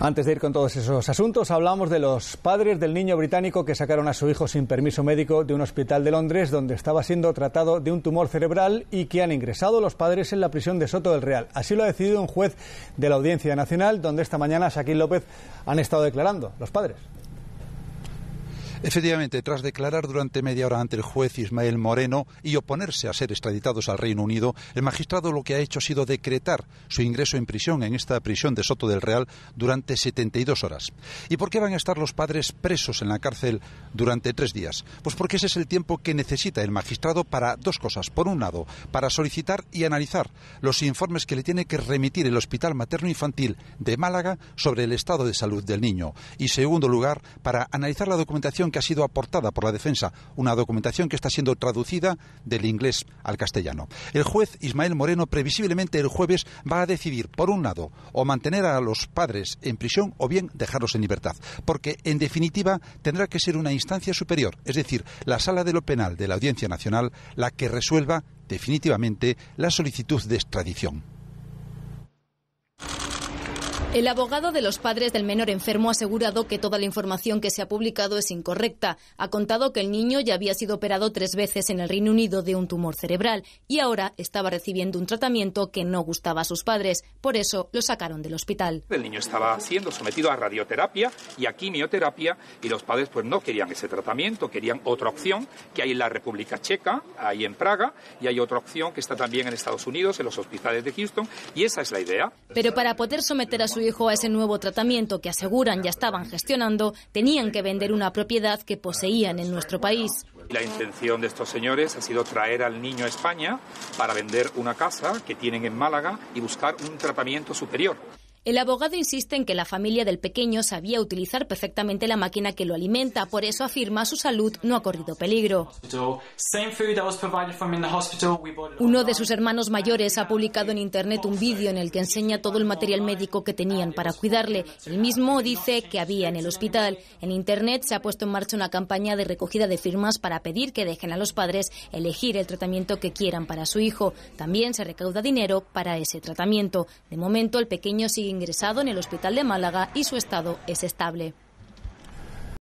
Antes de ir con todos esos asuntos, hablamos de los padres del niño británico que sacaron a su hijo sin permiso médico de un hospital de Londres donde estaba siendo tratado de un tumor cerebral y que han ingresado los padres en la prisión de Soto del Real. Así lo ha decidido un juez de la Audiencia Nacional, donde esta mañana Saquín López han estado declarando los padres. Efectivamente, tras declarar durante media hora ante el juez Ismael Moreno y oponerse a ser extraditados al Reino Unido, el magistrado lo que ha hecho ha sido decretar su ingreso en prisión, en esta prisión de Soto del Real, durante 72 horas. ¿Y por qué van a estar los padres presos en la cárcel durante tres días? Pues porque ese es el tiempo que necesita el magistrado para dos cosas. Por un lado, para solicitar y analizar los informes que le tiene que remitir el Hospital Materno Infantil de Málaga sobre el estado de salud del niño. Y segundo lugar, para analizar la documentación que ha sido aportada por la defensa, una documentación que está siendo traducida del inglés al castellano. El juez Ismael Moreno previsiblemente el jueves va a decidir, por un lado, o mantener a los padres en prisión o bien dejarlos en libertad, porque en definitiva tendrá que ser una instancia superior, es decir, la sala de lo penal de la Audiencia Nacional, la que resuelva definitivamente la solicitud de extradición. El abogado de los padres del menor enfermo ha asegurado que toda la información que se ha publicado es incorrecta. Ha contado que el niño ya había sido operado tres veces en el Reino Unido de un tumor cerebral y ahora estaba recibiendo un tratamiento que no gustaba a sus padres. Por eso lo sacaron del hospital. El niño estaba siendo sometido a radioterapia y a quimioterapia y los padres pues no querían ese tratamiento, querían otra opción que hay en la República Checa, ahí en Praga y hay otra opción que está también en Estados Unidos, en los hospitales de Houston y esa es la idea. Pero para poder someter a su dijo a ese nuevo tratamiento que aseguran ya estaban gestionando, tenían que vender una propiedad que poseían en nuestro país. La intención de estos señores ha sido traer al niño a España para vender una casa que tienen en Málaga y buscar un tratamiento superior. El abogado insiste en que la familia del pequeño sabía utilizar perfectamente la máquina que lo alimenta, por eso afirma su salud no ha corrido peligro. Uno de sus hermanos mayores ha publicado en Internet un vídeo en el que enseña todo el material médico que tenían para cuidarle. El mismo dice que había en el hospital. En Internet se ha puesto en marcha una campaña de recogida de firmas para pedir que dejen a los padres elegir el tratamiento que quieran para su hijo. También se recauda dinero para ese tratamiento. De momento, el pequeño sigue ingresado en el hospital de Málaga y su estado es estable.